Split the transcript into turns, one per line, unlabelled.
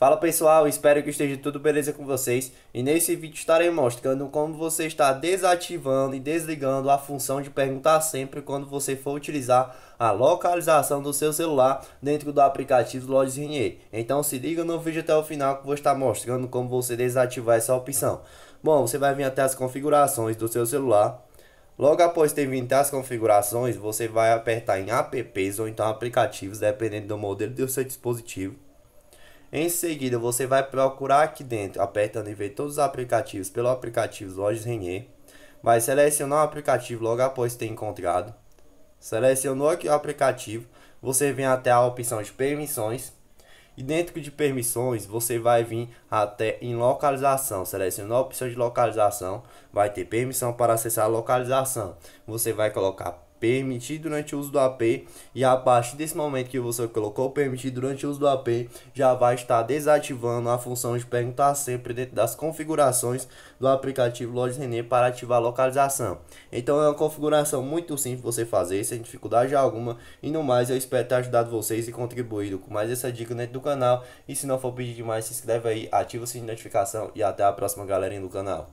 Fala pessoal, espero que esteja tudo beleza com vocês e nesse vídeo estarei mostrando como você está desativando e desligando a função de perguntar sempre quando você for utilizar a localização do seu celular dentro do aplicativo Lojas Renier. Então se liga no vídeo até o final que vou estar mostrando como você desativar essa opção. Bom, você vai vir até as configurações do seu celular. Logo após ter vindo as configurações, você vai apertar em apps ou então aplicativos, dependendo do modelo do seu dispositivo. Em seguida, você vai procurar aqui dentro, apertando em ver todos os aplicativos pelo aplicativo Lojas Renier. Vai selecionar o aplicativo logo após ter encontrado. Selecionou aqui o aplicativo, você vem até a opção de permissões. E dentro de permissões, você vai vir até em localização. Selecionou a opção de localização, vai ter permissão para acessar a localização. Você vai colocar permitir durante o uso do AP e a partir desse momento que você colocou permitir durante o uso do AP já vai estar desativando a função de perguntar sempre dentro das configurações do aplicativo Loja para ativar a localização. Então é uma configuração muito simples você fazer sem dificuldade alguma e no mais eu espero ter ajudado vocês e contribuído com mais essa dica dentro do canal e se não for pedir demais se inscreve aí, ativa o sininho de notificação e até a próxima galerinha do canal.